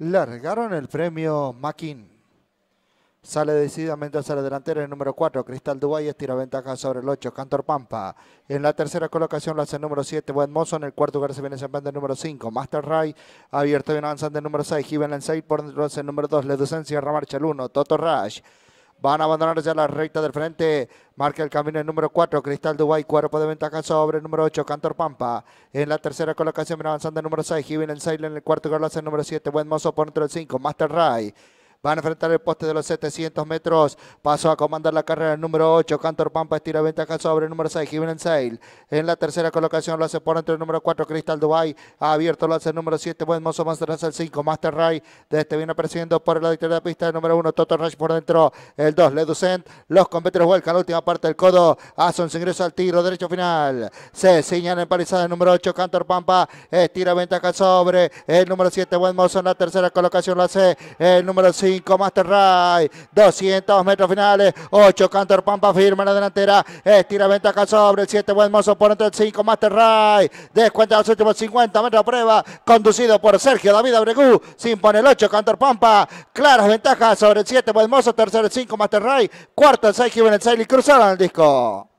largaron el premio Makin. Sale decididamente hacia la delantera el número 4, Cristal Dubai estira ventaja sobre el 8, Cantor Pampa. En la tercera colocación lo hace el número 7, Buen Mozo. En el cuarto lugar se viene desempeñando el número 5, Master Ray. Abierto bien avanzando el número 6, Given en 6, por dentro el número 2, La cierra marcha el 1, Toto Rash. Van a abandonar ya la recta del frente. Marca el camino el número 4, Cristal Dubai, cuerpo de ventaja sobre el número 8, Cantor Pampa. En la tercera colocación viene avanzando el número 6, Given en Sail en el cuarto golazo el número 7, Buen Mozo por dentro el 5, Master Ray. Van a enfrentar el poste de los 700 metros. Pasó a comandar la carrera el número 8. Cantor Pampa estira ventaja sobre el número 6. Jiménez Sail. En la tercera colocación lo hace por entre el número 4. Cristal Dubai. Ha abierto lo hace el número 7. Buen mozo más atrás el 5. Master Ray. De este viene apareciendo por la victoria de la pista. El número 1. Toto Rush por dentro. El 2. Leducent. Los competidores vuelcan la última parte del codo. son se ingreso al tiro. Derecho final. Se señala palizada el número 8. Cantor Pampa. Estira ventaja sobre el número 7. Buen mozo en la tercera colocación lo hace el número 5. 5, Master Ray, 200 metros finales, 8, Cantor Pampa firma en la delantera, estira ventaja sobre el 7, buen mozo por entre el 5, Master Ray, descuenta los últimos 50 metros prueba, conducido por Sergio David Abregú, sin poner el 8, Cantor Pampa, claras ventajas sobre el 7, buen mozo, tercero el 5, Master Ray, cuarto el 6, Jiménez 6 y en el disco.